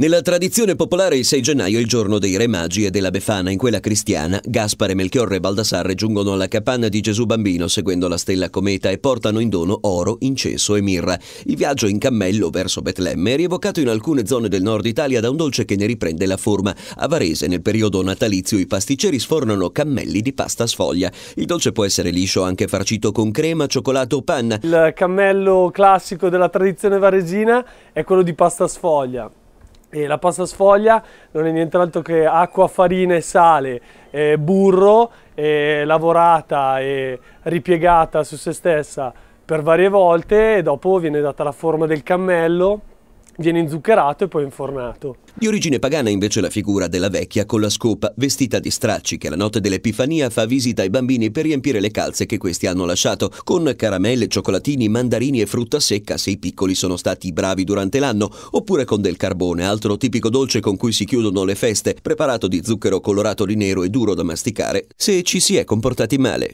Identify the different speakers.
Speaker 1: Nella tradizione popolare il 6 gennaio è il giorno dei Re Magi e della Befana. In quella cristiana, Gaspare, Melchiorre e Baldassarre giungono alla capanna di Gesù Bambino seguendo la stella cometa e portano in dono oro, incenso e mirra. Il viaggio in cammello verso Betlemme è rievocato in alcune zone del nord Italia da un dolce che ne riprende la forma. A Varese, nel periodo natalizio, i pasticceri sfornano cammelli di pasta sfoglia. Il dolce può essere liscio anche farcito con crema, cioccolato o panna. Il cammello classico della tradizione varesina è quello di pasta sfoglia
Speaker 2: e la pasta sfoglia non è nient'altro che acqua, farina e sale, eh, burro eh, lavorata e ripiegata su se stessa per varie volte e dopo viene data la forma del cammello viene inzuccherato e poi infornato.
Speaker 1: Di origine pagana invece la figura della vecchia con la scopa, vestita di stracci, che la notte dell'Epifania fa visita ai bambini per riempire le calze che questi hanno lasciato, con caramelle, cioccolatini, mandarini e frutta secca se i piccoli sono stati bravi durante l'anno, oppure con del carbone, altro tipico dolce con cui si chiudono le feste, preparato di zucchero colorato di nero e duro da masticare, se ci si è comportati male.